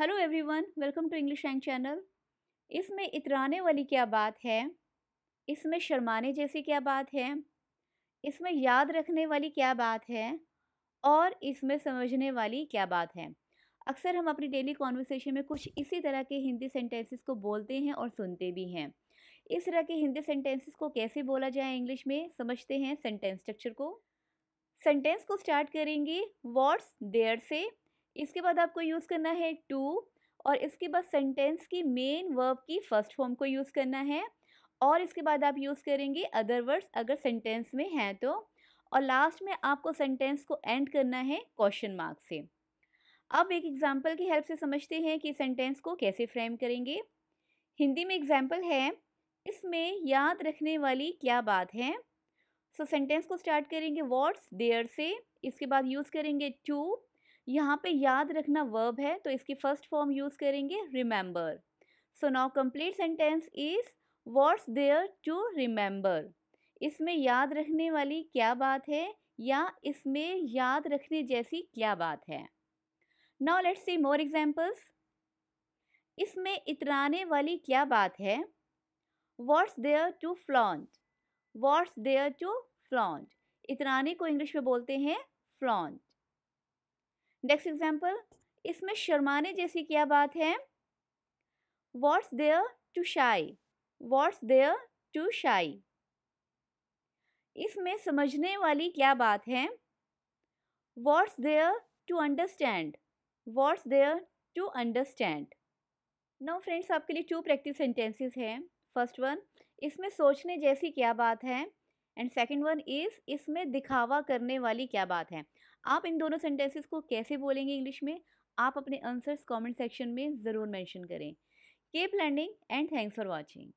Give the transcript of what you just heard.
hello everyone welcome to English and channel इसमें इतराने वाली क्या बात है इसमें शर्माने जैसी क्या बात है इसमें याद रखने वाली क्या बात है और इसमें समझने वाली क्या बात है अक्सर हम अपनी डेली कॉन्वर्सेशन में कुछ इसी तरह के हिंदी सेंटेंसेस को बोलते हैं और सुनते भी हैं इस तरह के हिंदी सेंटेंसेस को कैसे बोला जाए इंग्लिश में समझते हैं सेंटेंस स्ट्रक्चर को सेंटेंस को स्टार्ट करेंगे वर्ड्स देयर से इसके बाद आपको यूज़ करना है टू और इसके बाद सेंटेंस की मेन वर्ब की फर्स्ट फॉर्म को यूज़ करना है और इसके बाद आप यूज़ करेंगे अदर वर्ड्स अगर सेंटेंस में हैं तो और लास्ट में आपको सेंटेंस को एंड करना है क्वेश्चन मार्क से अब एक एग्जाम्पल की हेल्प से समझते हैं कि सेंटेंस को कैसे फ्रेम करेंगे हिंदी में एग्जाम्पल है इसमें याद रखने वाली क्या बात है सो so, सेंटेंस को स्टार्ट करेंगे वर्ड्स देयर से इसके बाद यूज़ करेंगे टू यहाँ पे याद रखना वर्ब है तो इसकी फर्स्ट फॉर्म यूज़ करेंगे remember so now complete sentence is what's there to remember इसमें याद रखने वाली क्या बात है या इसमें याद रखने जैसी क्या बात है now let's see more examples इसमें इतराने वाली क्या बात है what's there to flaunt what's there to flaunt इतराने को इंग्लिश में बोलते हैं फ्लॉन्ट नेक्स्ट एग्जाम्पल इसमें शर्माने जैसी क्या बात है what's there to shy what's there to shy इसमें समझने वाली क्या बात है what's there to understand what's there to understand no friends आपके लिए टू प्रैक्टिस सेंटेंसेस हैं फर्स्ट वन इसमें सोचने जैसी क्या बात है एंड सेकेंड वन इज़ इसमें दिखावा करने वाली क्या बात है आप इन दोनों सेंटेंसेस को कैसे बोलेंगे इंग्लिश में आप अपने आंसर्स कमेंट सेक्शन में ज़रूर मेंशन करें keep learning and thanks for watching